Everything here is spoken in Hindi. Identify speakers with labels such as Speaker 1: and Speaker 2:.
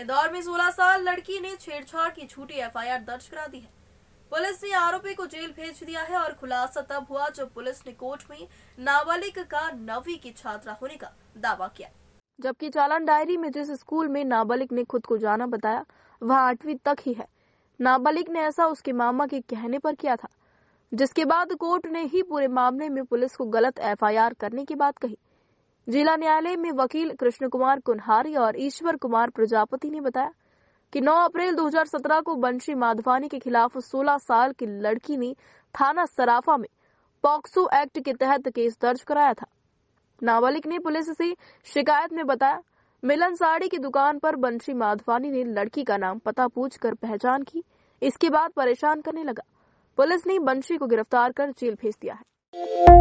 Speaker 1: इंदौर में 16 साल लड़की ने छेड़छाड़ की झूठी एफआईआर दर्ज करा दी है पुलिस ने आरोपी को जेल भेज दिया है और खुलासा तब हुआ जब पुलिस ने कोर्ट में नाबालिग का नवी की छात्रा होने का दावा किया जबकि चालान डायरी में जिस स्कूल में नाबालिग ने खुद को जाना बताया वह आठवीं तक ही है नाबालिग ने ऐसा उसके मामा के कहने पर किया था जिसके बाद कोर्ट ने ही पूरे मामले में पुलिस को गलत एफआईआर करने की बात कही जिला न्यायालय में वकील कृष्ण कुमार कुन्हारी और ईश्वर कुमार प्रजापति ने बताया कि 9 अप्रैल 2017 को बंशी माधवानी के खिलाफ 16 साल की लड़की ने थाना सराफा में पॉक्सो एक्ट के तहत केस दर्ज कराया था नाबालिग ने पुलिस से शिकायत में बताया मिलन साड़ी की दुकान पर बंशी माधवानी ने लड़की का नाम पता कर पहचान की इसके बाद परेशान करने लगा पुलिस ने बंशी को गिरफ्तार कर जेल भेज दिया है